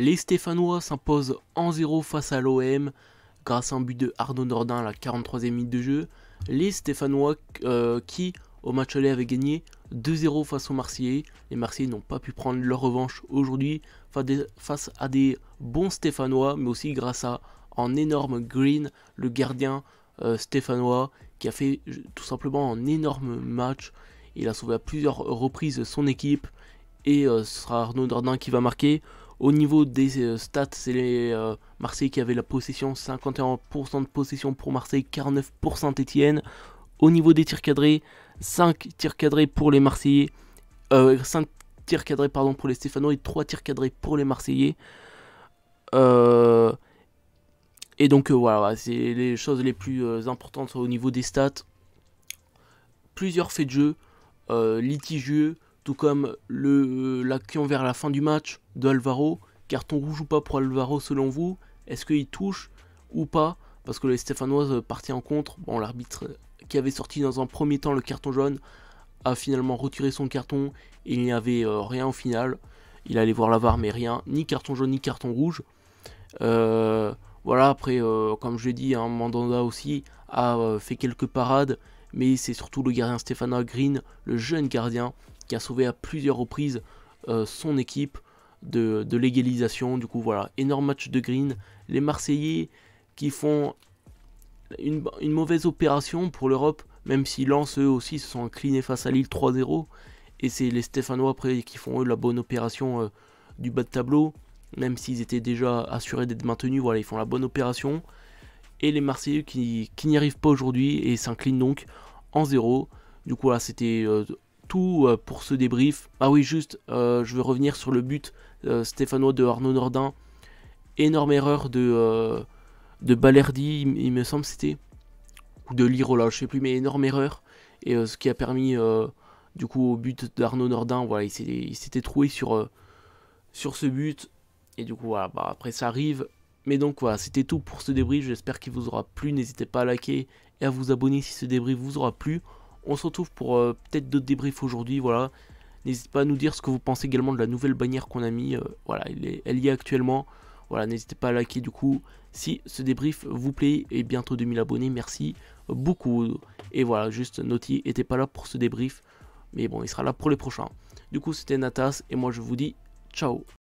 Les Stéphanois s'imposent en 0 face à l'OM grâce à un but de Arnaud Nordin à la 43e minute de jeu. Les Stéphanois euh, qui, au match aller, avaient gagné 2-0 face aux Marseillais. Les Marseillais n'ont pas pu prendre leur revanche aujourd'hui face à des bons Stéphanois, mais aussi grâce à un énorme Green, le gardien euh, Stéphanois, qui a fait tout simplement un énorme match. Il a sauvé à plusieurs reprises son équipe et euh, ce sera Arnaud Nordin qui va marquer. Au niveau des euh, stats, c'est les euh, Marseille qui avaient la possession, 51% de possession pour Marseille, 49% Étienne. Au niveau des tirs cadrés, 5 tirs cadrés pour les Marseillais, 5 euh, tirs cadrés pardon, pour les Stéphano et 3 tirs cadrés pour les Marseillais. et donc voilà, c'est les choses les plus importantes au niveau des stats. Plusieurs faits de jeu litigieux, tout comme l'action vers la fin du match de Alvaro, carton rouge ou pas pour Alvaro selon vous Est-ce qu'il touche ou pas Parce que les Stéphanoises partaient en contre. Bon, l'arbitre qui avait sorti dans un premier temps le carton jaune a finalement retiré son carton et il n'y avait euh, rien au final. Il allait voir la mais rien, ni carton jaune ni carton rouge. Euh, voilà, après, euh, comme je l'ai dit, hein, Mandanda aussi a fait quelques parades, mais c'est surtout le gardien Stéphano Green, le jeune gardien, qui a sauvé à plusieurs reprises euh, son équipe de, l'égalisation. Du coup, voilà, énorme match de Green. Les Marseillais qui font une, mauvaise opération pour l'Europe, même s'ils lancent, eux aussi se sont inclinés face à Lille 3-0. Et c'est les Stéphanois après qui font eux la bonne opération euh, du bas de tableau, même s'ils étaient déjà assurés d'être maintenus. Voilà, ils font la bonne opération. Et les Marseillais qui, n'y arrivent pas aujourd'hui et s'inclinent donc en 0. Du coup, voilà, c'était euh, tout euh, pour ce débrief. Ah oui, juste, euh, je veux revenir sur le but euh, stéphanois de Arnaud Nordin. Énorme erreur de, de Balerdi, il, me semble, c'était. Ou de là je sais plus, mais énorme erreur. Et ce qui a permis, du coup, au but d'Arnaud Nordin, voilà, il s'était troué sur, sur ce but. Et du coup, bah, après ça arrive. Mais donc voilà, c'était tout pour ce débrief. J'espère qu'il vous aura plu. N'hésitez pas à liker et à vous abonner si ce débrief vous aura plu. On se retrouve pour euh, peut-être d'autres débriefs aujourd'hui. Voilà. N'hésitez pas à nous dire ce que vous pensez également de la nouvelle bannière qu'on a mis. Euh, voilà, elle, est, elle y est actuellement. Voilà, n'hésitez pas à liker du coup si ce débrief vous plaît et bientôt 2000 abonnés. Merci beaucoup. Et voilà, juste Naughty n'était pas là pour ce débrief, mais bon, il sera là pour les prochains. Du coup, c'était Natas et moi je vous dis ciao.